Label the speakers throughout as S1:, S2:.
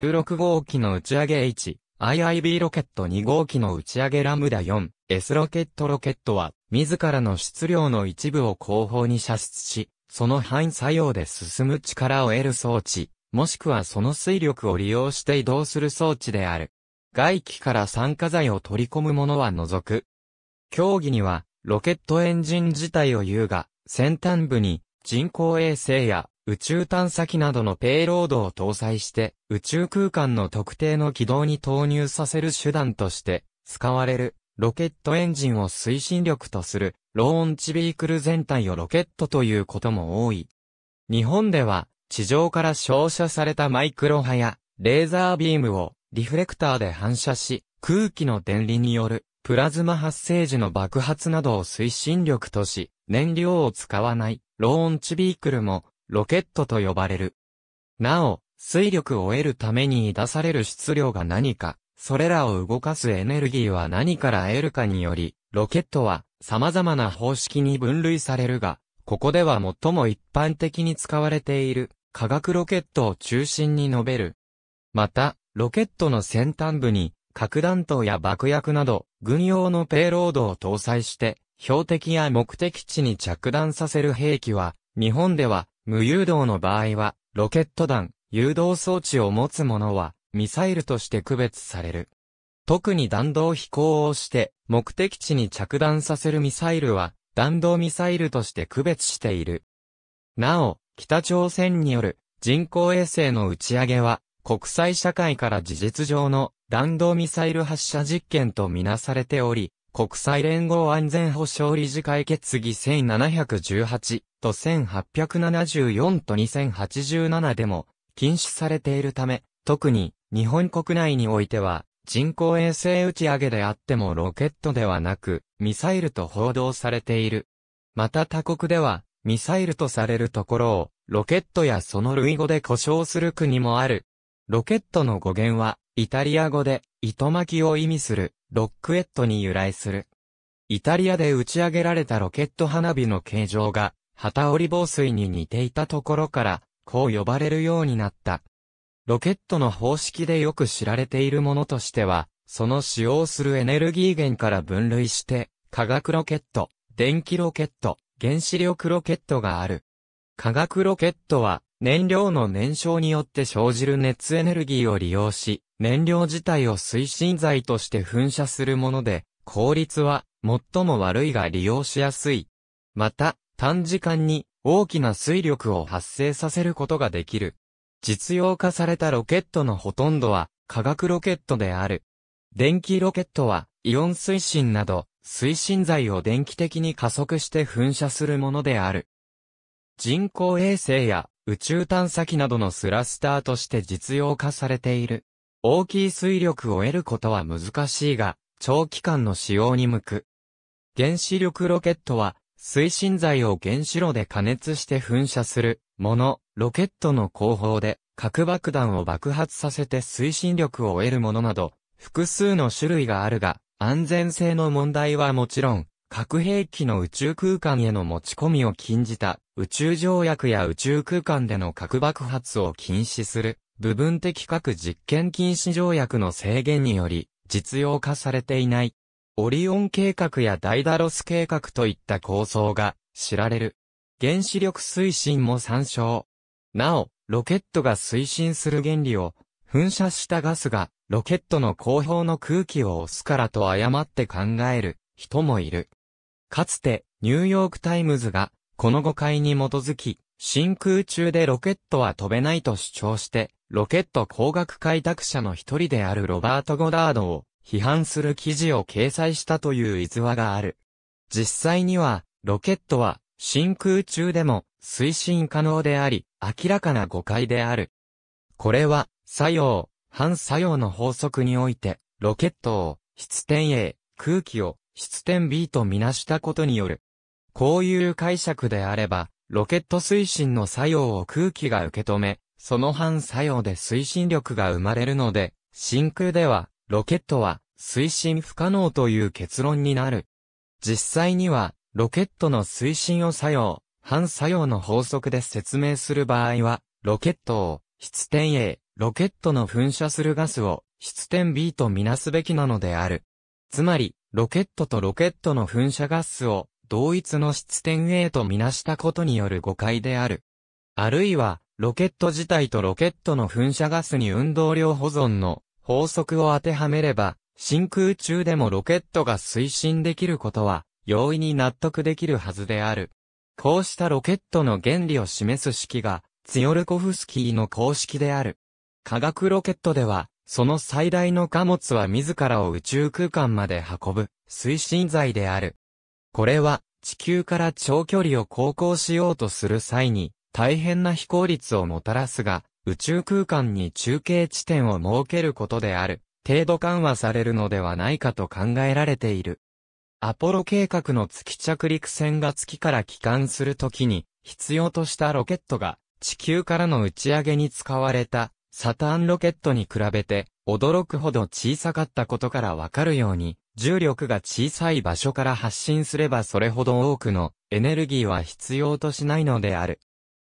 S1: 16号機の打ち上げ H、IIB ロケット2号機の打ち上げラムダ 4S ロケットロケットは、自らの質量の一部を後方に射出し、その反作用で進む力を得る装置、もしくはその水力を利用して移動する装置である。外気から酸化剤を取り込むものは除く。競技には、ロケットエンジン自体を言うが、先端部に人工衛星や宇宙探査機などのペイロードを搭載して、宇宙空間の特定の軌道に投入させる手段として、使われる、ロケットエンジンを推進力とする、ローンチビークル全体をロケットということも多い。日本では、地上から照射されたマイクロ波や、レーザービームを、リフレクターで反射し、空気の電離による、プラズマ発生時の爆発などを推進力とし、燃料を使わない、ローンチビークルも、ロケットと呼ばれる。なお、水力を得るために出される質量が何か、それらを動かすエネルギーは何から得るかにより、ロケットは様々な方式に分類されるが、ここでは最も一般的に使われている化学ロケットを中心に述べる。また、ロケットの先端部に核弾頭や爆薬など軍用のペイロードを搭載して標的や目的地に着弾させる兵器は日本では無誘導の場合は、ロケット弾、誘導装置を持つ者は、ミサイルとして区別される。特に弾道飛行をして、目的地に着弾させるミサイルは、弾道ミサイルとして区別している。なお、北朝鮮による人工衛星の打ち上げは、国際社会から事実上の弾道ミサイル発射実験とみなされており、国際連合安全保障理事会決議1718と1874と2087でも禁止されているため、特に日本国内においては人工衛星打ち上げであってもロケットではなくミサイルと報道されている。また他国ではミサイルとされるところをロケットやその類語で呼称する国もある。ロケットの語源はイタリア語で糸巻きを意味するロックエットに由来する。イタリアで打ち上げられたロケット花火の形状が、旗織り防水に似ていたところから、こう呼ばれるようになった。ロケットの方式でよく知られているものとしては、その使用するエネルギー源から分類して、化学ロケット、電気ロケット、原子力ロケットがある。化学ロケットは、燃料の燃焼によって生じる熱エネルギーを利用し、燃料自体を推進剤として噴射するもので、効率は最も悪いが利用しやすい。また、短時間に大きな水力を発生させることができる。実用化されたロケットのほとんどは化学ロケットである。電気ロケットはイオン推進など推進剤を電気的に加速して噴射するものである。人工衛星や宇宙探査機などのスラスターとして実用化されている。大きい水力を得ることは難しいが、長期間の使用に向く。原子力ロケットは、推進剤を原子炉で加熱して噴射する、もの、ロケットの後方で、核爆弾を爆発させて推進力を得るものなど、複数の種類があるが、安全性の問題はもちろん、核兵器の宇宙空間への持ち込みを禁じた宇宙条約や宇宙空間での核爆発を禁止する、部分的核実験禁止条約の制限により、実用化されていない。オリオン計画やダイダロス計画といった構想が知られる。原子力推進も参照。なお、ロケットが推進する原理を、噴射したガスが、ロケットの後方の空気を押すからと誤って考える人もいる。かつて、ニューヨークタイムズが、この誤解に基づき、真空中でロケットは飛べないと主張して、ロケット工学開拓者の一人であるロバート・ゴダードを批判する記事を掲載したという逸話がある。実際には、ロケットは真空中でも推進可能であり、明らかな誤解である。これは、作用、反作用の法則において、ロケットを、質点 A、空気を、質点 B とみなしたことによる、こういう解釈であれば、ロケット推進の作用を空気が受け止め、その反作用で推進力が生まれるので、真空では、ロケットは推進不可能という結論になる。実際には、ロケットの推進を作用、反作用の法則で説明する場合は、ロケットを、質点 A、ロケットの噴射するガスを、質点 B とみなすべきなのである。つまり、ロケットとロケットの噴射ガスを、同一の質点 A とみなしたことによる誤解である。あるいは、ロケット自体とロケットの噴射ガスに運動量保存の法則を当てはめれば、真空中でもロケットが推進できることは、容易に納得できるはずである。こうしたロケットの原理を示す式が、ツヨルコフスキーの公式である。化学ロケットでは、その最大の貨物は自らを宇宙空間まで運ぶ、推進剤である。これは地球から長距離を航行しようとする際に大変な飛行率をもたらすが、宇宙空間に中継地点を設けることである、程度緩和されるのではないかと考えられている。アポロ計画の月着陸船が月から帰還するときに、必要としたロケットが、地球からの打ち上げに使われた、サターンロケットに比べて、驚くほど小さかったことからわかるように、重力が小さい場所から発信すればそれほど多くのエネルギーは必要としないのである。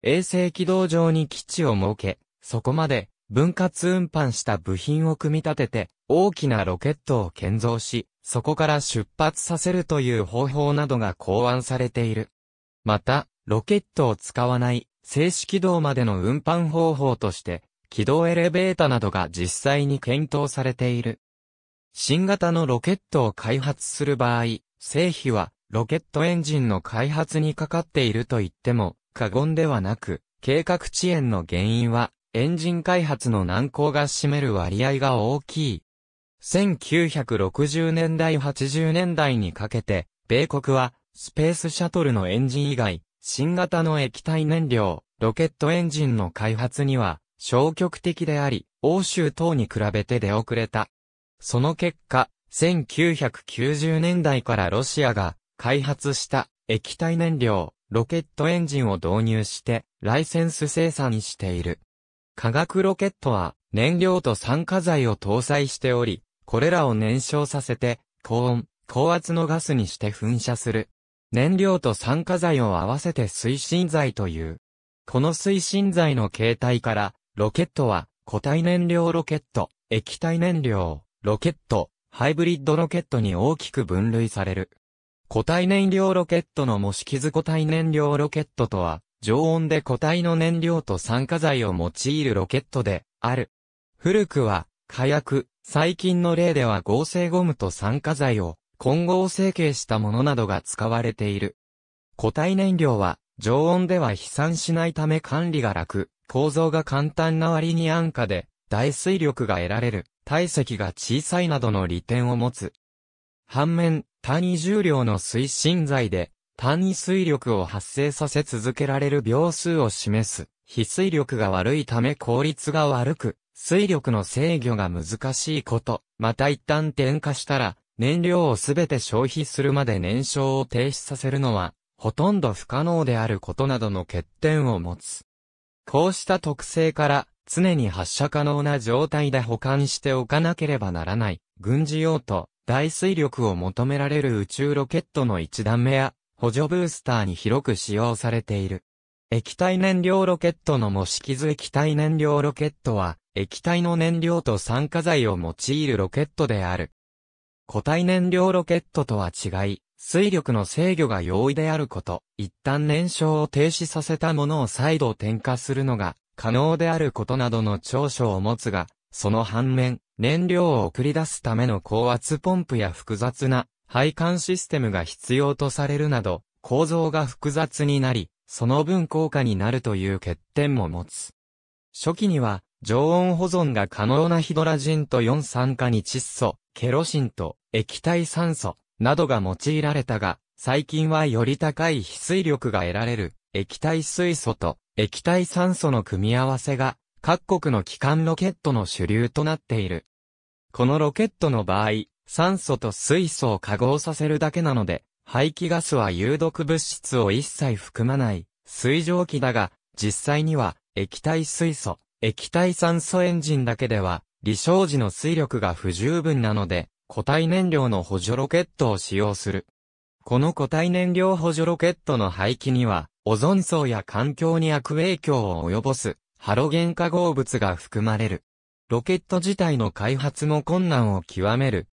S1: 衛星軌道上に基地を設け、そこまで分割運搬した部品を組み立てて、大きなロケットを建造し、そこから出発させるという方法などが考案されている。また、ロケットを使わない静止軌道までの運搬方法として、軌道エレベータなどが実際に検討されている。新型のロケットを開発する場合、製品はロケットエンジンの開発にかかっていると言っても過言ではなく、計画遅延の原因はエンジン開発の難航が占める割合が大きい。1960年代80年代にかけて、米国はスペースシャトルのエンジン以外、新型の液体燃料、ロケットエンジンの開発には消極的であり、欧州等に比べて出遅れた。その結果、1990年代からロシアが開発した液体燃料、ロケットエンジンを導入してライセンス生産している。化学ロケットは燃料と酸化剤を搭載しており、これらを燃焼させて高温、高圧のガスにして噴射する。燃料と酸化剤を合わせて推進剤という。この推進剤の形態から、ロケットは固体燃料ロケット、液体燃料、ロケット、ハイブリッドロケットに大きく分類される。固体燃料ロケットの模式図固体燃料ロケットとは、常温で固体の燃料と酸化剤を用いるロケットで、ある。古くは、火薬、最近の例では合成ゴムと酸化剤を混合成形したものなどが使われている。固体燃料は、常温では飛散しないため管理が楽、構造が簡単な割に安価で、大水力が得られる。体積が小さいなどの利点を持つ。反面、単位重量の推進剤で、単位水力を発生させ続けられる秒数を示す、非水力が悪いため効率が悪く、水力の制御が難しいこと、また一旦点火したら、燃料をすべて消費するまで燃焼を停止させるのは、ほとんど不可能であることなどの欠点を持つ。こうした特性から、常に発射可能な状態で保管しておかなければならない、軍事用途、大水力を求められる宇宙ロケットの一段目や、補助ブースターに広く使用されている。液体燃料ロケットの模式図液体燃料ロケットは、液体の燃料と酸化剤を用いるロケットである。固体燃料ロケットとは違い、水力の制御が容易であること、一旦燃焼を停止させたものを再度点火するのが可能であることなどの長所を持つが、その反面、燃料を送り出すための高圧ポンプや複雑な配管システムが必要とされるなど、構造が複雑になり、その分高価になるという欠点も持つ。初期には、常温保存が可能なヒドラジンと4酸化に窒素、ケロシンと液体酸素などが用いられたが、最近はより高い非水力が得られる液体水素と液体酸素の組み合わせが各国の機関ロケットの主流となっている。このロケットの場合、酸素と水素を化合させるだけなので、排気ガスは有毒物質を一切含まない水蒸気だが、実際には液体水素、液体酸素エンジンだけでは、離生時の水力が不十分なので、固体燃料の補助ロケットを使用する。この固体燃料補助ロケットの排気には、オゾン層や環境に悪影響を及ぼす、ハロゲン化合物が含まれる。ロケット自体の開発も困難を極める。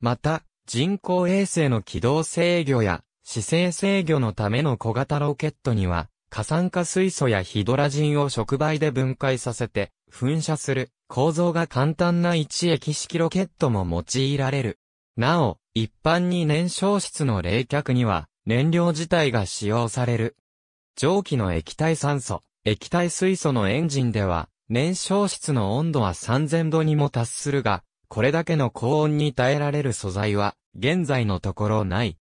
S1: また、人工衛星の軌道制御や姿勢制御のための小型ロケットには、過酸化水素やヒドラジンを触媒で分解させて、噴射する構造が簡単な一液式ロケットも用いられる。なお、一般に燃焼室の冷却には、燃料自体が使用される蒸気の液体酸素、液体水素のエンジンでは、燃焼室の温度は3000度にも達するが、これだけの高温に耐えられる素材は、現在のところない。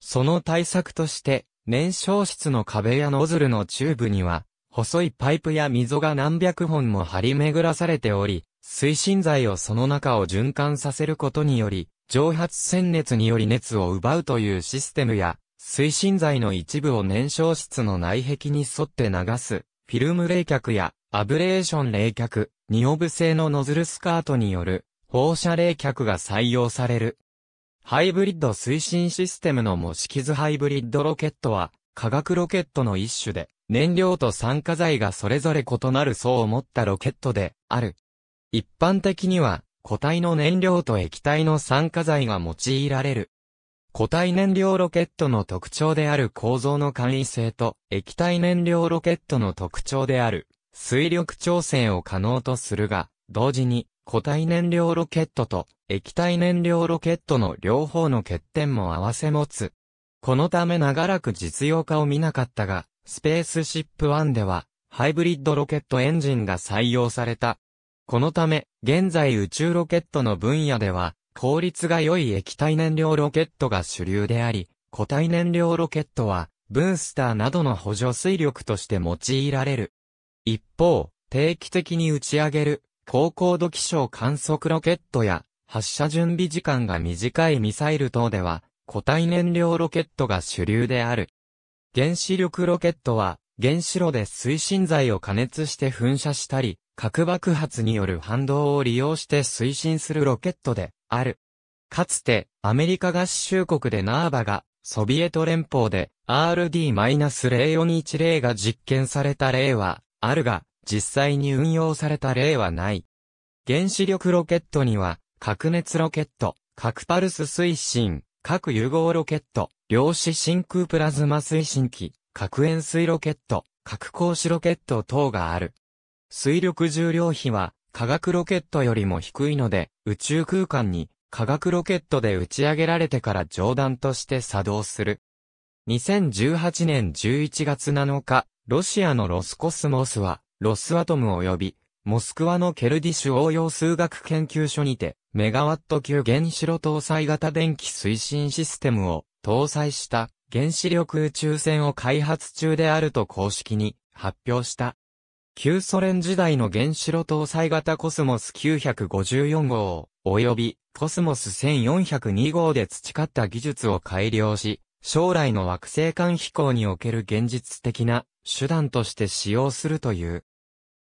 S1: その対策として、燃焼室の壁やノズルのチューブには、細いパイプや溝が何百本も張り巡らされており、推進剤をその中を循環させることにより、蒸発鮮熱により熱を奪うというシステムや、推進剤の一部を燃焼室の内壁に沿って流す、フィルム冷却やアブレーション冷却、ニオブ製のノズルスカートによる放射冷却が採用される。ハイブリッド推進システムの模式図ハイブリッドロケットは、化学ロケットの一種で、燃料と酸化剤がそれぞれ異なる層を持ったロケットである。一般的には、固体の燃料と液体の酸化剤が用いられる。固体燃料ロケットの特徴である構造の簡易性と液体燃料ロケットの特徴である水力調整を可能とするが、同時に固体燃料ロケットと液体燃料ロケットの両方の欠点も併せ持つ。このため長らく実用化を見なかったが、スペースシップ1ではハイブリッドロケットエンジンが採用された。このため、現在宇宙ロケットの分野では、効率が良い液体燃料ロケットが主流であり、固体燃料ロケットは、ブースターなどの補助水力として用いられる。一方、定期的に打ち上げる、高高度気象観測ロケットや、発射準備時間が短いミサイル等では、固体燃料ロケットが主流である。原子力ロケットは、原子炉で推進剤を加熱して噴射したり、核爆発による反動を利用して推進するロケットで、ある。かつて、アメリカ合衆国でナーバが、ソビエト連邦で RD-0410 が実験された例は、あるが、実際に運用された例はない。原子力ロケットには、核熱ロケット、核パルス推進、核融合ロケット、量子真空プラズマ推進機、核塩水ロケット、核光子ロケット等がある。水力重量比は、化学ロケットよりも低いので、宇宙空間に化学ロケットで打ち上げられてから上段として作動する。2018年11月7日、ロシアのロスコスモスは、ロスアトム及び、モスクワのケルディッシュ応用数学研究所にて、メガワット級原子炉搭載型電気推進システムを搭載した原子力宇宙船を開発中であると公式に発表した。旧ソ連時代の原子炉搭載型コスモス954号、及びコスモス1402号で培った技術を改良し、将来の惑星間飛行における現実的な手段として使用するという。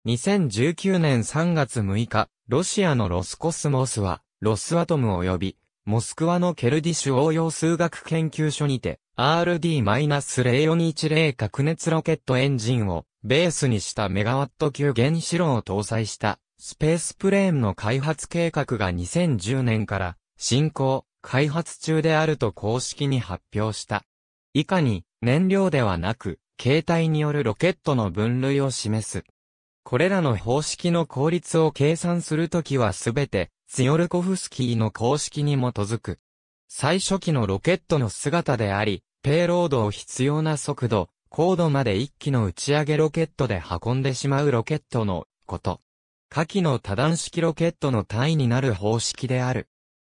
S1: 2019年3月6日、ロシアのロスコスモスは、ロスアトム及び、モスクワのケルディシュ応用数学研究所にて、RD-0420 核熱ロケットエンジンをベースにしたメガワット級原子炉を搭載したスペースプレーンの開発計画が2010年から進行、開発中であると公式に発表した。以下に燃料ではなく形態によるロケットの分類を示す。これらの方式の効率を計算するときはすべてツヨルコフスキーの公式に基づく。最初期のロケットの姿であり、ペイロードを必要な速度、高度まで1機の打ち上げロケットで運んでしまうロケットのこと。下記の多段式ロケットの単位になる方式である。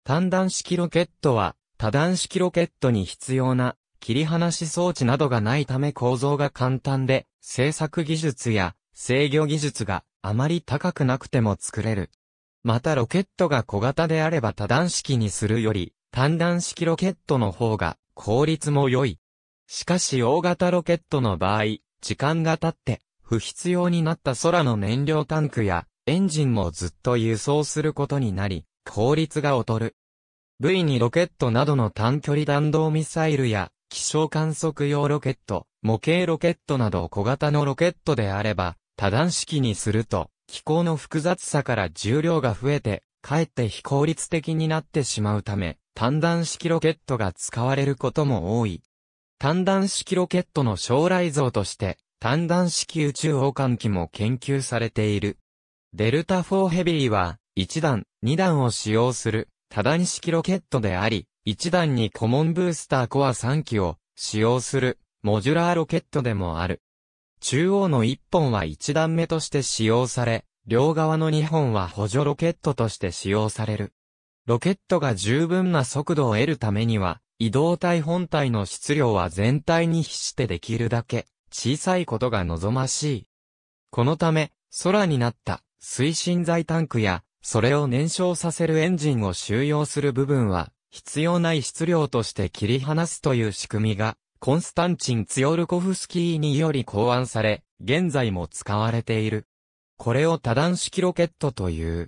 S1: 単段式ロケットは、多段式ロケットに必要な切り離し装置などがないため構造が簡単で、製作技術や制御技術があまり高くなくても作れる。またロケットが小型であれば多段式にするより、単段式ロケットの方が効率も良い。しかし大型ロケットの場合、時間が経って不必要になった空の燃料タンクやエンジンもずっと輸送することになり、効率が劣る。V2 ロケットなどの短距離弾道ミサイルや気象観測用ロケット、模型ロケットなど小型のロケットであれば、多段式にすると、気候の複雑さから重量が増えて、かえって非効率的になってしまうため、単段式ロケットが使われることも多い。単弾式ロケットの将来像として、単弾式宇宙保管機も研究されている。デルタ4ヘビーは、1段、2段を使用する、多段式ロケットであり、1段にコモンブースターコア3機を使用する、モジュラーロケットでもある。中央の1本は1段目として使用され、両側の2本は補助ロケットとして使用される。ロケットが十分な速度を得るためには、移動体本体の質量は全体に比してできるだけ小さいことが望ましい。このため、空になった推進剤タンクや、それを燃焼させるエンジンを収容する部分は、必要ない質量として切り離すという仕組みが、コンスタンチン・ツヨルコフスキーにより考案され、現在も使われている。これを多段式ロケットという。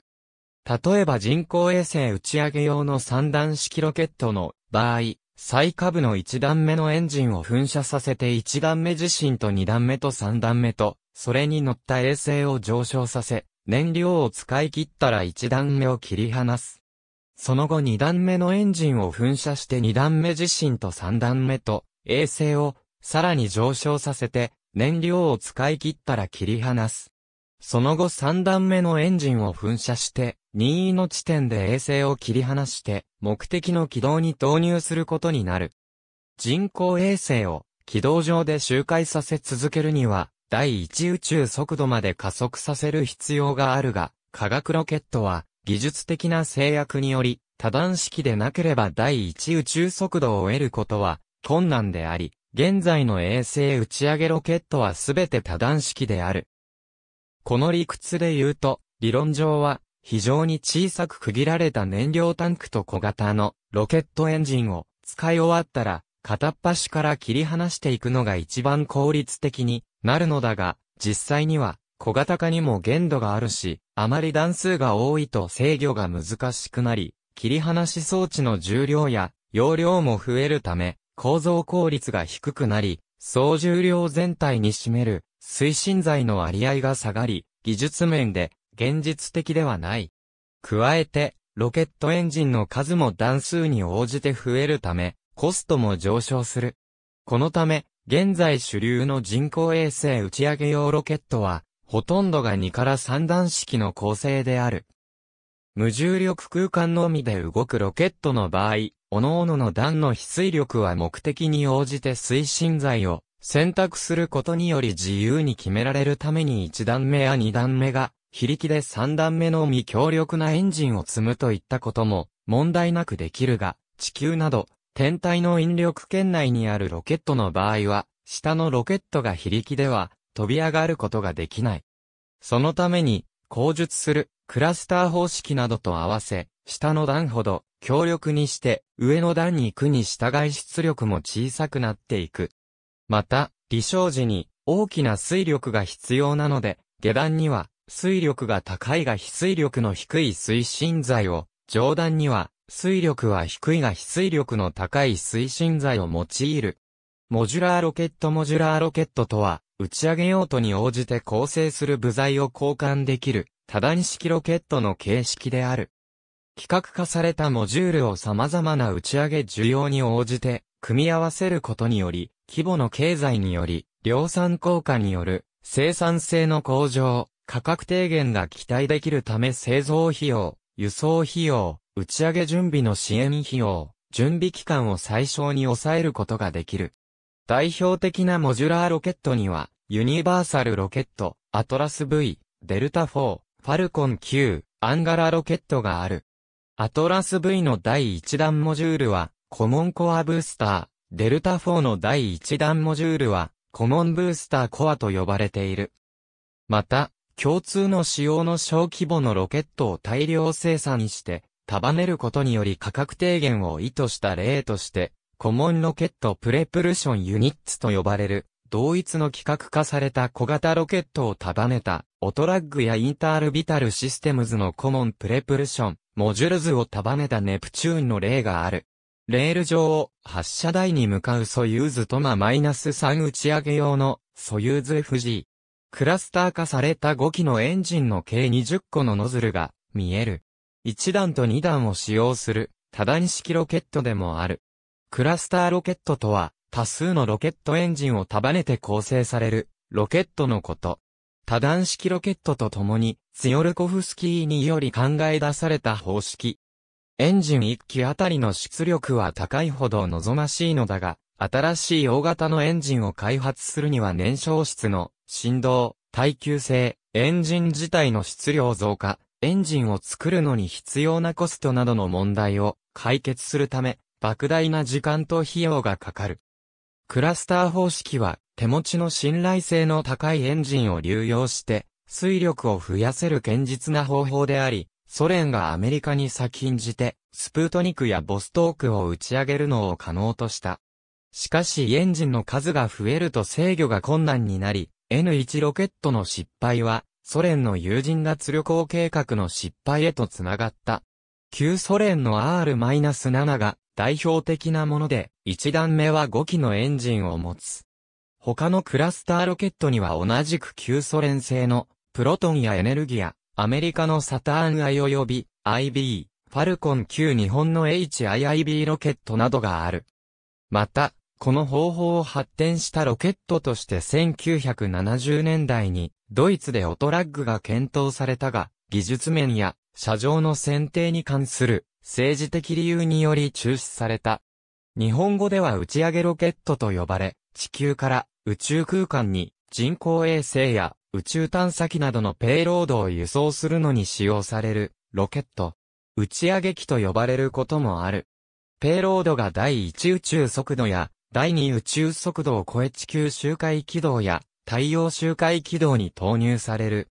S1: 例えば人工衛星打ち上げ用の三段式ロケットの場合、最下部の1段目のエンジンを噴射させて1段目自身と2段目と3段目と、それに乗った衛星を上昇させ、燃料を使い切ったら1段目を切り離す。その後2段目のエンジンを噴射して2段目自身と3段目と、衛星を、さらに上昇させて、燃料を使い切ったら切り離す。その後3段目のエンジンを噴射して、任意の地点で衛星を切り離して目的の軌道に投入することになる。人工衛星を軌道上で周回させ続けるには第一宇宙速度まで加速させる必要があるが、科学ロケットは技術的な制約により多段式でなければ第一宇宙速度を得ることは困難であり、現在の衛星打ち上げロケットはすべて多段式である。この理屈で言うと、理論上は非常に小さく区切られた燃料タンクと小型のロケットエンジンを使い終わったら片っ端から切り離していくのが一番効率的になるのだが、実際には小型化にも限度があるし、あまり段数が多いと制御が難しくなり、切り離し装置の重量や容量も増えるため、構造効率が低くなり、総重量全体に占める推進剤の割合が下がり、技術面で現実的ではない。加えて、ロケットエンジンの数も段数に応じて増えるため、コストも上昇する。このため、現在主流の人工衛星打ち上げ用ロケットは、ほとんどが2から3段式の構成である。無重力空間のみで動くロケットの場合、各々の段の翡翠力は目的に応じて推進剤を選択することにより自由に決められるために1段目や2段目が非力で3段目のみ強力なエンジンを積むといったことも問題なくできるが、地球など天体の引力圏内にあるロケットの場合は、下のロケットが非力では飛び上がることができない。そのために、口述するクラスター方式などと合わせ、下の段ほど強力にして上の段に行くに従い出力も小さくなっていく。また、離生時に大きな水力が必要なので、下段には水力が高いが非水力の低い推進剤を、上段には、水力は低いが非水力の高い推進剤を用いる。モジュラーロケットモジュラーロケットとは、打ち上げ用途に応じて構成する部材を交換できる、多段式ロケットの形式である。規格化されたモジュールを様々な打ち上げ需要に応じて、組み合わせることにより、規模の経済により、量産効果による、生産性の向上、価格低減が期待できるため製造費用、輸送費用、打ち上げ準備の支援費用、準備期間を最小に抑えることができる。代表的なモジュラーロケットには、ユニバーサルロケット、アトラス V、デルタ4、ファルコン9、アンガラロケットがある。アトラス V の第1弾モジュールは、コモンコアブースター、デルタ4の第1弾モジュールは、コモンブースターコアと呼ばれている。また、共通の使用の小規模のロケットを大量生産して、束ねることにより価格低減を意図した例として、コモンロケットプレプルションユニッツと呼ばれる、同一の規格化された小型ロケットを束ねた、オトラッグやインタールビタルシステムズのコモンプレプルション、モジュルズを束ねたネプチューンの例がある。レール上を発射台に向かうソユーズトマ -3 打ち上げ用のソユーズ FG クラスター化された5機のエンジンの計20個のノズルが見える。1段と2段を使用する多段式ロケットでもある。クラスターロケットとは多数のロケットエンジンを束ねて構成されるロケットのこと。多段式ロケットと共にツヨルコフスキーにより考え出された方式。エンジン1機あたりの出力は高いほど望ましいのだが、新しい大型のエンジンを開発するには燃焼室の振動、耐久性、エンジン自体の質量増加、エンジンを作るのに必要なコストなどの問題を解決するため、莫大な時間と費用がかかる。クラスター方式は、手持ちの信頼性の高いエンジンを流用して、水力を増やせる堅実な方法であり、ソ連がアメリカに先んじて、スプートニクやボストークを打ち上げるのを可能とした。しかしエンジンの数が増えると制御が困難になり、N1 ロケットの失敗は、ソ連の友人脱旅行計画の失敗へとつながった。旧ソ連の R-7 が代表的なもので、1段目は5機のエンジンを持つ。他のクラスターロケットには同じく旧ソ連製のプロトンやエネルギア、アメリカのサターン I 及び IB、ファルコン Q 日本の HIIB ロケットなどがある。また、この方法を発展したロケットとして1970年代にドイツでオトラッグが検討されたが、技術面や車上の選定に関する政治的理由により中止された。日本語では打ち上げロケットと呼ばれ、地球から宇宙空間に人工衛星や宇宙探査機などのペイロードを輸送するのに使用されるロケット。打ち上げ機と呼ばれることもある。ペイロードが第一宇宙速度や第2宇宙速度を超え地球周回軌道や太陽周回軌道に投入される。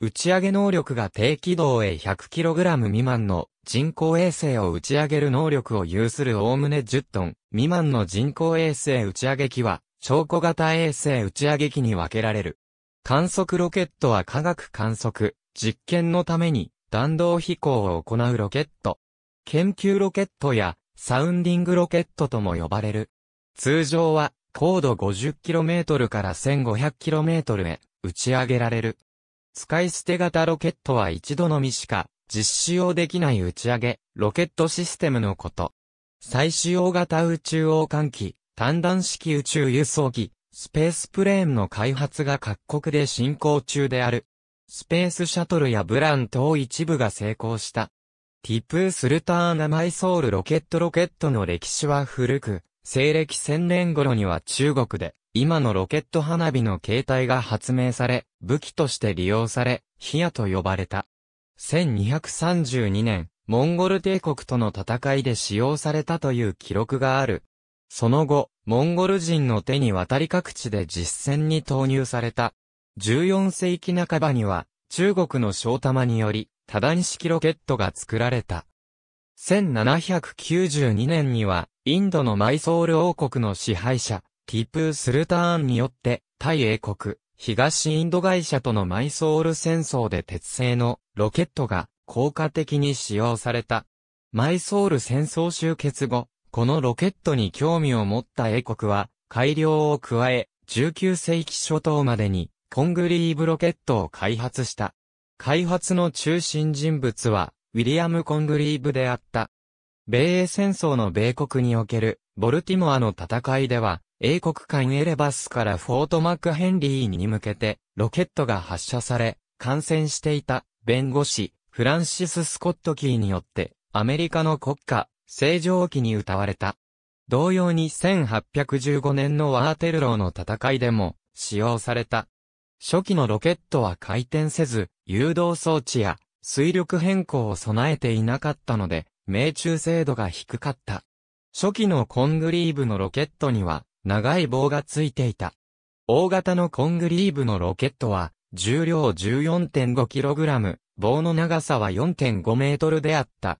S1: 打ち上げ能力が低軌道へ 100kg 未満の人工衛星を打ち上げる能力を有するおおむね10トン未満の人工衛星打ち上げ機は、証拠型衛星打ち上げ機に分けられる。観測ロケットは科学観測、実験のために弾道飛行を行うロケット。研究ロケットやサウンディングロケットとも呼ばれる。通常は高度 50km から 1500km へ打ち上げられる。使い捨て型ロケットは一度のみしか実使用できない打ち上げ、ロケットシステムのこと。再使用型宇宙王冠機、単弾式宇宙輸送機、スペースプレーンの開発が各国で進行中である。スペースシャトルやブラン等一部が成功した。ティプー・スルターナ・マイソールロケットロケットの歴史は古く、西暦1000年頃には中国で、今のロケット花火の形態が発明され、武器として利用され、ヒアと呼ばれた。1232年、モンゴル帝国との戦いで使用されたという記録がある。その後、モンゴル人の手に渡り各地で実戦に投入された。14世紀半ばには、中国の小玉により、多段式ロケットが作られた。1792年には、インドのマイソール王国の支配者、ティプー・スルターンによって、タイ英国、東インド会社とのマイソール戦争で鉄製のロケットが効果的に使用された。マイソール戦争終結後、このロケットに興味を持った英国は、改良を加え、19世紀初頭までに、コングリーブロケットを開発した。開発の中心人物は、ウィリアム・コングリーブであった。米英戦争の米国における、ボルティモアの戦いでは、英国間エレバスからフォートマックヘンリーに向けて、ロケットが発射され、感染していた、弁護士、フランシス・スコットキーによって、アメリカの国家、正常期に歌われた。同様に1815年のワーテルローの戦いでも、使用された。初期のロケットは回転せず、誘導装置や水力変更を備えていなかったので、命中精度が低かった。初期のコングリーブのロケットには、長い棒がついていた。大型のコングリーブのロケットは、重量 14.5kg、棒の長さは4.5メートルであった。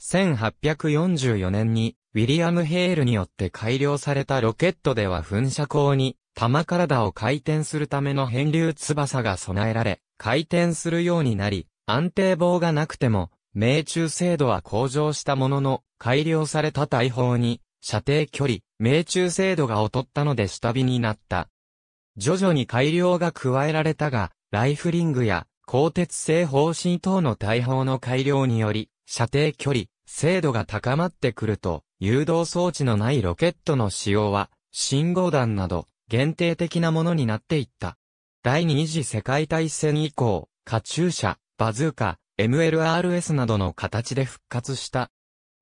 S1: 1844年に、ウィリアム・ヘールによって改良されたロケットでは噴射口に、玉体を回転するための変流翼が備えられ、回転するようになり、安定棒がなくても、命中精度は向上したものの、改良された大砲に、射程距離、命中精度が劣ったので下火になった。徐々に改良が加えられたが、ライフリングや、鋼鉄製方針等の大砲の改良により、射程距離、精度が高まってくると、誘導装置のないロケットの使用は、信号弾など、限定的なものになっていった。第二次世界大戦以降、カチューシャ、バズーカ、MLRS などの形で復活した。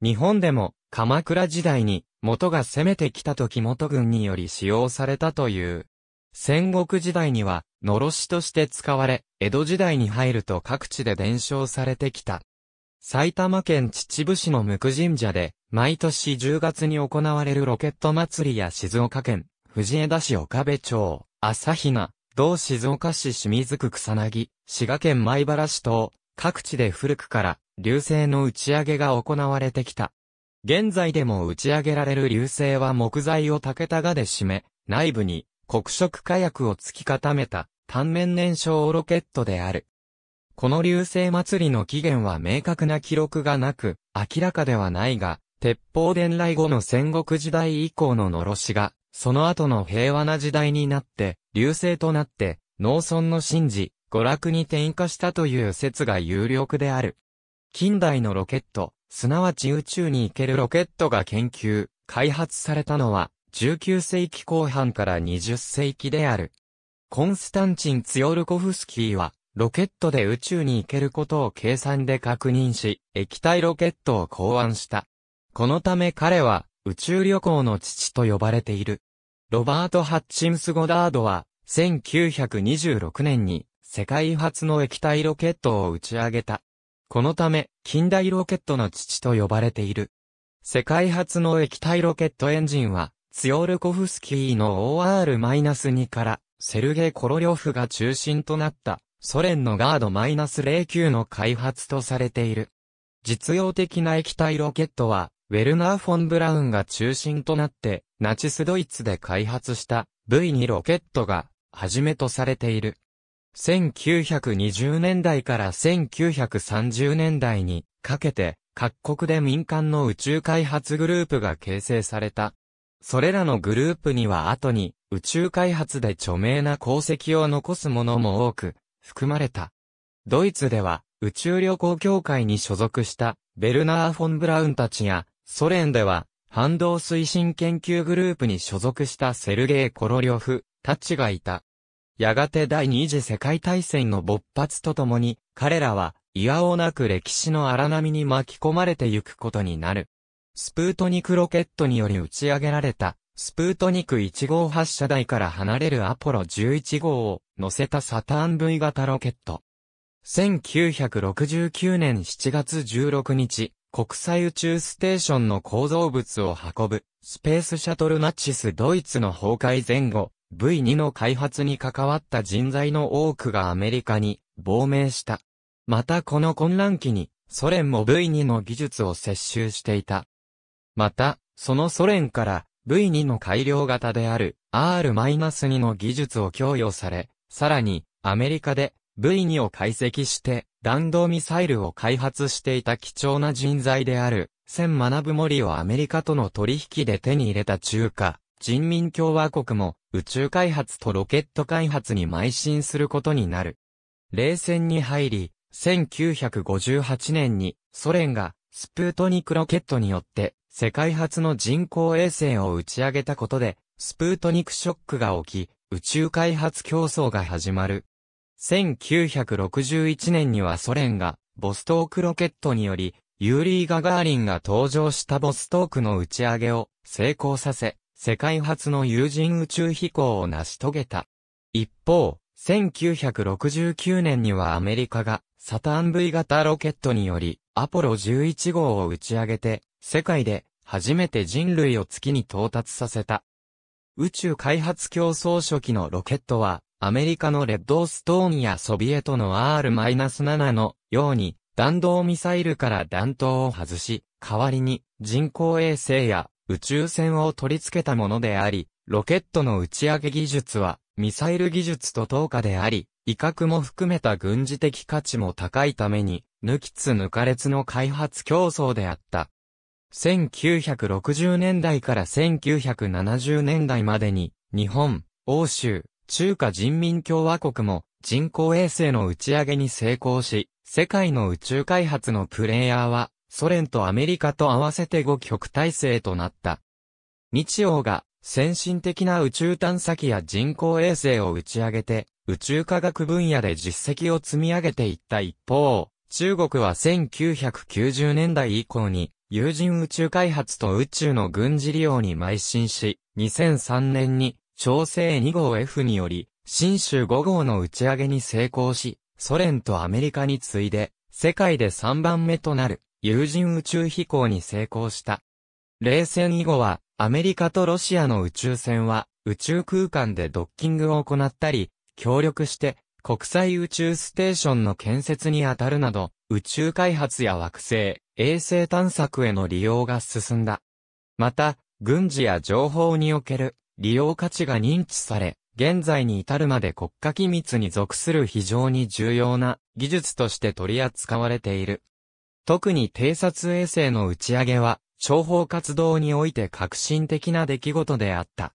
S1: 日本でも、鎌倉時代に、元が攻めてきた時元軍により使用されたという。戦国時代には、のろしとして使われ、江戸時代に入ると各地で伝承されてきた。埼玉県秩父市の無垢神社で、毎年10月に行われるロケット祭りや静岡県、藤枝市岡部町、朝比奈、同静岡市清水区草薙、滋賀県米原市等、各地で古くから流星の打ち上げが行われてきた。現在でも打ち上げられる流星は木材を竹田がで締め、内部に黒色火薬を突き固めた単面燃焼ロケットである。この流星祭りの起源は明確な記録がなく、明らかではないが、鉄砲伝来後の戦国時代以降の呪しが、その後の平和な時代になって、流星となって、農村の神事、娯楽に転化したという説が有力である。近代のロケット、すなわち宇宙に行けるロケットが研究、開発されたのは、19世紀後半から20世紀である。コンスタンチン・ツヨルコフスキーは、ロケットで宇宙に行けることを計算で確認し、液体ロケットを考案した。このため彼は、宇宙旅行の父と呼ばれている。ロバート・ハッチンス・ゴダードは、1926年に世界初の液体ロケットを打ち上げた。このため、近代ロケットの父と呼ばれている。世界初の液体ロケットエンジンは、ツヨルコフスキーの OR-2 からセルゲイ・コロリョフが中心となったソ連のガード -09 の開発とされている。実用的な液体ロケットはウェルナー・フォン・ブラウンが中心となってナチスドイツで開発した V2 ロケットが、はじめとされている。1920年代から1930年代にかけて、各国で民間の宇宙開発グループが形成された。それらのグループには後に宇宙開発で著名な功績を残すものも多く含まれた。ドイツでは宇宙旅行協会に所属したベルナー・フォン・ブラウンたちやソ連では反動推進研究グループに所属したセルゲイ・コロリョフ、たちがいた。やがて第二次世界大戦の勃発とともに、彼らは、いやおなく歴史の荒波に巻き込まれてゆくことになる。スプートニクロケットにより打ち上げられた、スプートニク1号発射台から離れるアポロ11号を乗せたサターン V 型ロケット。1969年7月16日、国際宇宙ステーションの構造物を運ぶ、スペースシャトルナチスドイツの崩壊前後、V2 の開発に関わった人材の多くがアメリカに亡命した。またこの混乱期に、ソ連も V2 の技術を接収していた。また、そのソ連から V2 の改良型である R-2 の技術を供与され、さらにアメリカで V2 を解析して弾道ミサイルを開発していた貴重な人材である、千学森をアメリカとの取引で手に入れた中華、人民共和国も宇宙開発とロケット開発に邁進することになる。冷戦に入り、1958年にソ連がスプートニクロケットによって世界初の人工衛星を打ち上げたことでスプートニクショックが起き宇宙開発競争が始まる。1961年にはソ連がボストークロケットにより、ユーリー・ガガーリンが登場したボストークの打ち上げを成功させ、世界初の有人宇宙飛行を成し遂げた。一方、1969年にはアメリカがサターン V 型ロケットによりアポロ11号を打ち上げて世界で初めて人類を月に到達させた。宇宙開発競争初期のロケットはアメリカのレッドストーンやソビエトの R-7 のように弾道ミサイルから弾頭を外し、代わりに人工衛星や宇宙船を取り付けたものであり、ロケットの打ち上げ技術はミサイル技術と等価であり、威嚇も含めた軍事的価値も高いために、抜きつ抜かれつの開発競争であった。1960年代から1970年代までに、日本、欧州、中華人民共和国も人工衛星の打ち上げに成功し、世界の宇宙開発のプレイヤーは、ソ連とアメリカと合わせて5極体制となった。日曜が先進的な宇宙探査機や人工衛星を打ち上げて、宇宙科学分野で実績を積み上げていった一方、中国は1990年代以降に、有人宇宙開発と宇宙の軍事利用に邁進し、2003年に調整2号 F により、新州5号の打ち上げに成功し、ソ連とアメリカに次いで、世界で3番目となる、有人宇宙飛行に成功した。冷戦以後は、アメリカとロシアの宇宙船は、宇宙空間でドッキングを行ったり、協力して、国際宇宙ステーションの建設にあたるなど、宇宙開発や惑星、衛星探索への利用が進んだ。また、軍事や情報における利用価値が認知され、現在に至るまで国家機密に属する非常に重要な技術として取り扱われている。特に偵察衛星の打ち上げは、諜報活動において革新的な出来事であった。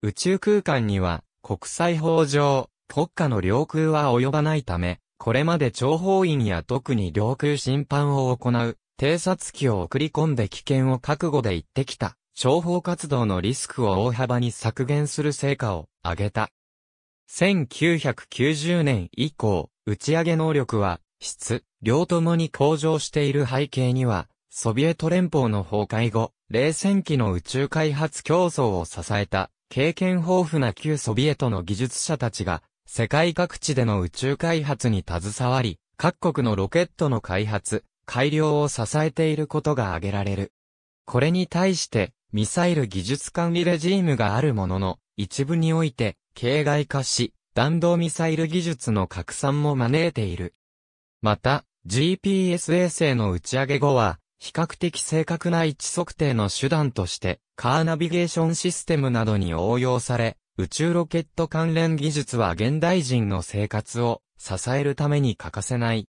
S1: 宇宙空間には、国際法上、国家の領空は及ばないため、これまで諜報員や特に領空侵犯を行う、偵察機を送り込んで危険を覚悟で行ってきた。情報活動のリスクを大幅に削減する成果を上げた。1990年以降、打ち上げ能力は、質、量ともに向上している背景には、ソビエト連邦の崩壊後、冷戦期の宇宙開発競争を支えた、経験豊富な旧ソビエトの技術者たちが、世界各地での宇宙開発に携わり、各国のロケットの開発、改良を支えていることが挙げられる。これに対して、ミサイル技術管理レジームがあるものの、一部において、形骸化し、弾道ミサイル技術の拡散も招いている。また、GPS 衛星の打ち上げ後は、比較的正確な位置測定の手段として、カーナビゲーションシステムなどに応用され、宇宙ロケット関連技術は現代人の生活を支えるために欠かせない。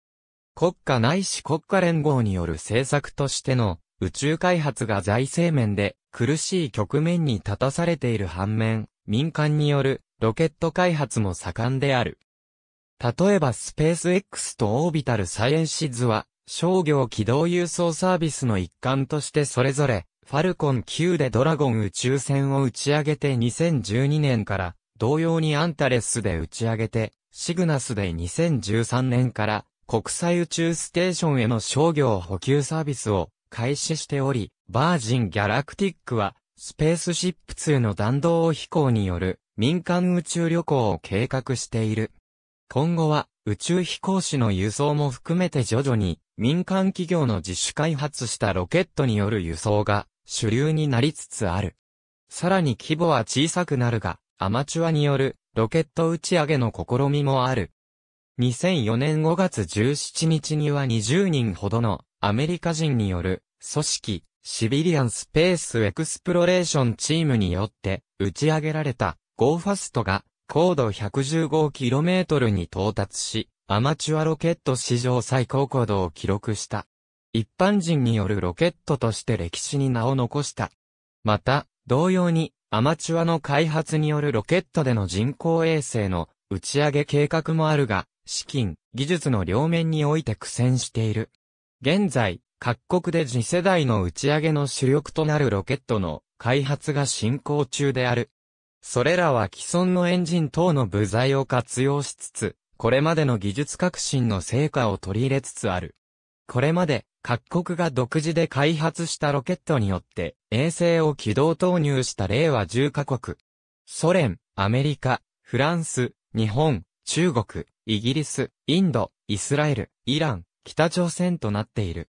S1: 国家ないし国家連合による政策としての宇宙開発が財政面で苦しい局面に立たされている反面、民間によるロケット開発も盛んである。例えばスペース X とオービタルサイエンシズは、商業軌道輸送サービスの一環としてそれぞれ、ファルコン9でドラゴン宇宙船を打ち上げて2012年から、同様にアンタレスで打ち上げて、シグナスで2013年から、国際宇宙ステーションへの商業補給サービスを開始しており、バージン・ギャラクティックは、スペースシップ2の弾道飛行による民間宇宙旅行を計画している。今後は宇宙飛行士の輸送も含めて徐々に民間企業の自主開発したロケットによる輸送が主流になりつつある。さらに規模は小さくなるが、アマチュアによるロケット打ち上げの試みもある。2004年5月17日には20人ほどのアメリカ人による組織、シビリアンスペースエクスプロレーションチームによって打ち上げられた GoFast が高度 115km に到達し、アマチュアロケット史上最高高度を記録した。一般人によるロケットとして歴史に名を残した。また、同様に、アマチュアの開発によるロケットでの人工衛星の打ち上げ計画もあるが、資金、技術の両面において苦戦している。現在、各国で次世代の打ち上げの主力となるロケットの開発が進行中である。それらは既存のエンジン等の部材を活用しつつ、これまでの技術革新の成果を取り入れつつある。これまで各国が独自で開発したロケットによって衛星を軌道投入した例は10カ国。ソ連、アメリカ、フランス、日本、中国、イギリス、インド、イスラエル、イラン、北朝鮮となっている。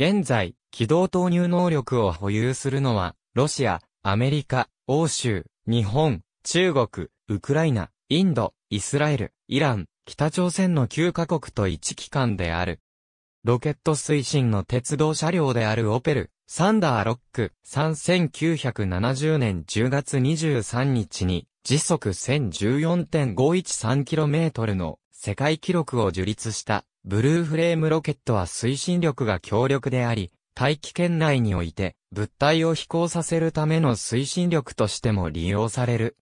S1: 現在、軌道投入能力を保有するのは、ロシア、アメリカ、欧州、日本、中国、ウクライナ、インド、イスラエル、イラン、北朝鮮の9カ国と1機関である。ロケット推進の鉄道車両であるオペル、サンダーロック、3970年10月23日に、時速 1014.513km の世界記録を樹立した。ブルーフレームロケットは推進力が強力であり、大気圏内において物体を飛行させるための推進力としても利用される。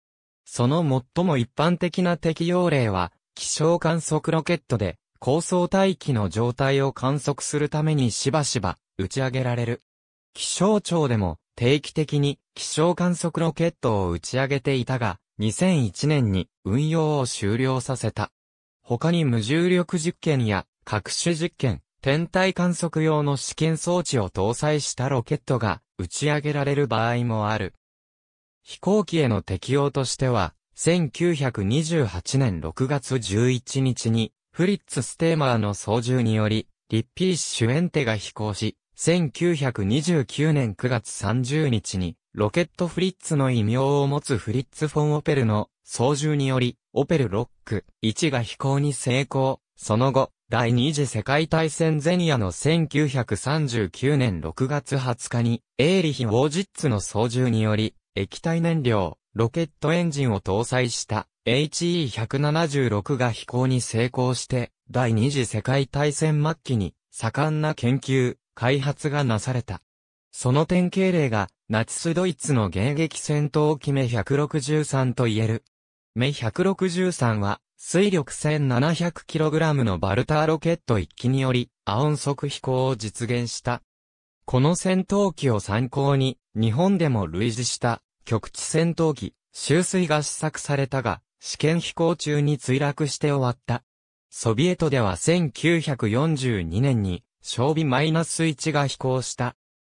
S1: その最も一般的な適用例は、気象観測ロケットで、高層大気の状態を観測するためにしばしば打ち上げられる。気象庁でも定期的に気象観測ロケットを打ち上げていたが、2001年に運用を終了させた。他に無重力実験や各種実験、天体観測用の試験装置を搭載したロケットが打ち上げられる場合もある。飛行機への適用としては、1928年6月11日に、フリッツ・ステーマーの操縦により、リッピーシュエンテが飛行し、1929年9月30日に、ロケットフリッツの異名を持つフリッツ・フォン・オペルの操縦により、オペルロック1が飛行に成功。その後、第二次世界大戦前夜の1939年6月20日に、エーリヒ・ウォージッツの操縦により、液体燃料、ロケットエンジンを搭載した HE176 が飛行に成功して、第二次世界大戦末期に、盛んな研究、開発がなされた。その典型例が、ナチスドイツの迎撃戦闘機目163と言える。目163は、水力 1700kg のバルターロケット1機により、アオン速飛行を実現した。この戦闘機を参考に、日本でも類似した、局地戦闘機、周水が試作されたが、試験飛行中に墜落して終わった。ソビエトでは1942年に、装備マイナス -1 が飛行した。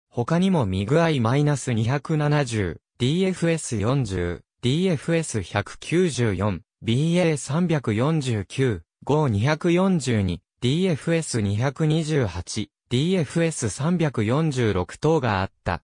S1: 他にもミグアイナス -270、DFS40、DFS194、BA349、o 2 4 2 DFS228、DFS346 等があった。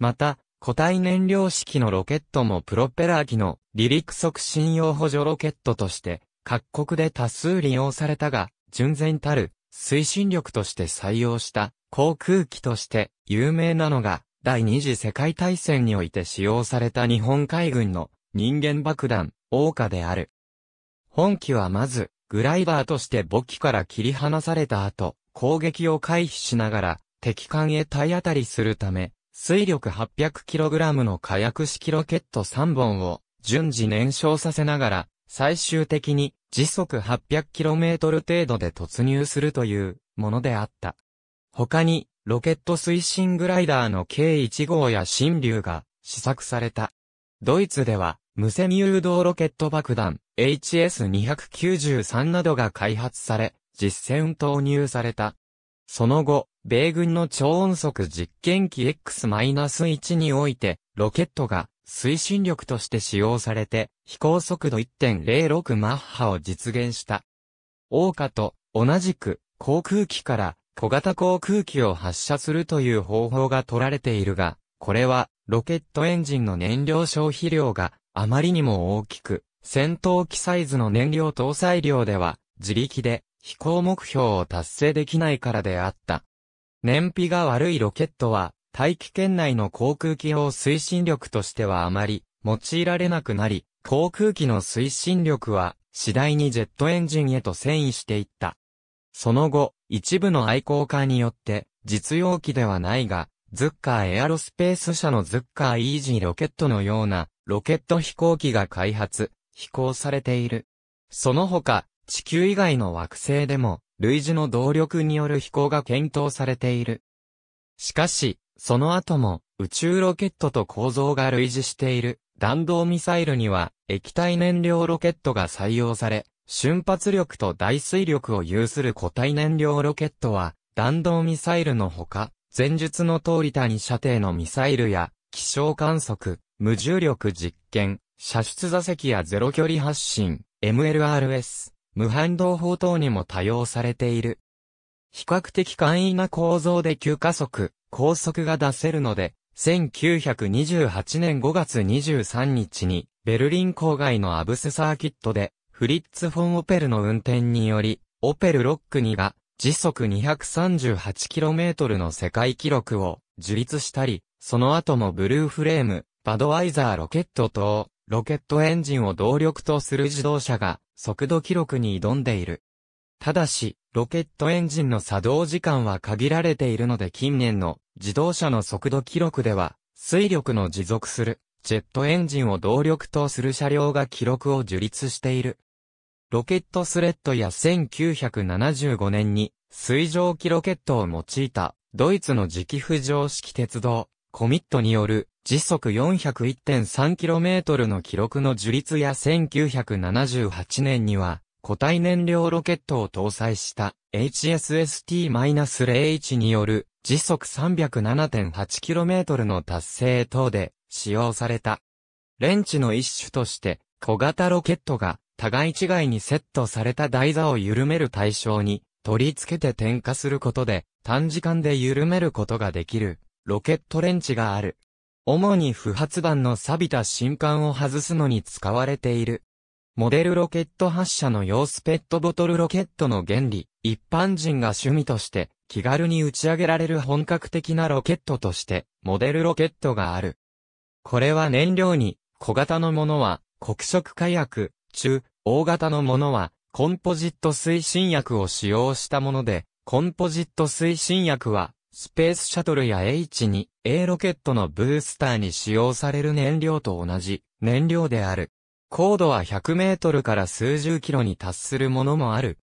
S1: また、固体燃料式のロケットもプロペラ機の離陸促進用補助ロケットとして各国で多数利用されたが、純然たる推進力として採用した航空機として有名なのが第二次世界大戦において使用された日本海軍の人間爆弾王家である。本機はまず、グライダーとして母機から切り離された後、攻撃を回避しながら、敵艦へ体当たりするため、水力 800kg の火薬式ロケット3本を順次燃焼させながら、最終的に時速 800km 程度で突入するというものであった。他に、ロケット推進グライダーの K1 号や新竜が試作された。ドイツでは、無線誘導ロケット爆弾 HS293 などが開発され、実戦投入された。その後、米軍の超音速実験機 X-1 において、ロケットが推進力として使用されて、飛行速度1.06マッハを実現した。オーカと同じく航空機から小型航空機を発射するという方法が取られているが、これはロケットエンジンの燃料消費量があまりにも大きく、戦闘機サイズの燃料搭載量では、自力で飛行目標を達成できないからであった。燃費が悪いロケットは、大気圏内の航空機用推進力としてはあまり用いられなくなり、航空機の推進力は次第にジェットエンジンへと遷移していった。その後、一部の愛好家によって、実用機ではないが、ズッカーエアロスペース社のズッカーイージーロケットのようなロケット飛行機が開発、飛行されている。その他、地球以外の惑星でも、類似の動力による飛行が検討されている。しかし、その後も、宇宙ロケットと構造が類似している弾道ミサイルには液体燃料ロケットが採用され、瞬発力と大水力を有する固体燃料ロケットは弾道ミサイルのほか、前述の通り単射程のミサイルや気象観測、無重力実験、射出座席やゼロ距離発進、MLRS、無反動砲等にも多用されている。比較的簡易な構造で急加速、高速が出せるので、1928年5月23日に、ベルリン郊外のアブスサーキットで、フリッツ・フォン・オペルの運転により、オペルロック2が時速 238km の世界記録を樹立したり、その後もブルーフレーム、バドワイザーロケットと、ロケットエンジンを動力とする自動車が速度記録に挑んでいる。ただし、ロケットエンジンの作動時間は限られているので近年の自動車の速度記録では、水力の持続するジェットエンジンを動力とする車両が記録を樹立している。ロケットスレッドや1975年に水蒸気ロケットを用いたドイツの磁気浮上式鉄道コミットによる時速 401.3km の記録の樹立や1978年には固体燃料ロケットを搭載した HSST-01 による時速 307.8km の達成等で使用された。レンチの一種として小型ロケットが互い違いにセットされた台座を緩める対象に取り付けて点火することで短時間で緩めることができる。ロケットレンチがある。主に不発弾の錆びた新管を外すのに使われている。モデルロケット発射の様子ペットボトルロケットの原理、一般人が趣味として気軽に打ち上げられる本格的なロケットとしてモデルロケットがある。これは燃料に小型のものは黒色火薬、中、大型のものはコンポジット推進薬を使用したもので、コンポジット推進薬はスペースシャトルや H2、A ロケットのブースターに使用される燃料と同じ燃料である。高度は100メートルから数十キロに達するものもある。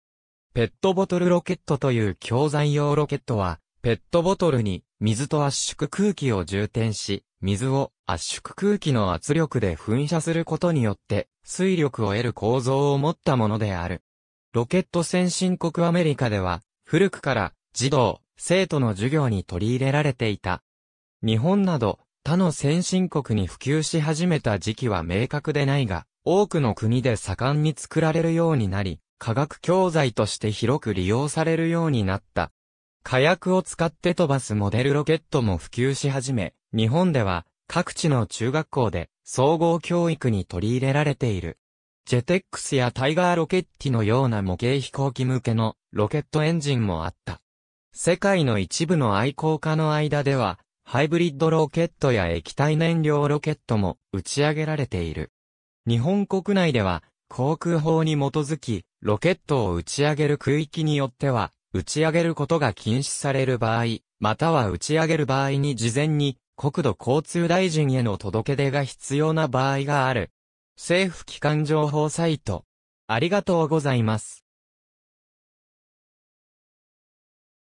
S1: ペットボトルロケットという教材用ロケットは、ペットボトルに水と圧縮空気を充填し、水を圧縮空気の圧力で噴射することによって水力を得る構造を持ったものである。ロケット先進国アメリカでは、古くから自動、生徒の授業に取り入れられていた。日本など他の先進国に普及し始めた時期は明確でないが、多くの国で盛んに作られるようになり、科学教材として広く利用されるようになった。火薬を使って飛ばすモデルロケットも普及し始め、日本では各地の中学校で総合教育に取り入れられている。ジェテックスやタイガーロケッティのような模型飛行機向けのロケットエンジンもあった。世界の一部の愛好家の間では、ハイブリッドロケットや液体燃料ロケットも打ち上げられている。日本国内では、航空法に基づき、ロケットを打ち上げる区域によっては、打ち上げることが禁止される場合、または打ち上げる場合に事前に国土交通大臣への届け出が必要な場合がある。政府機関情報サイト。ありがとうございます。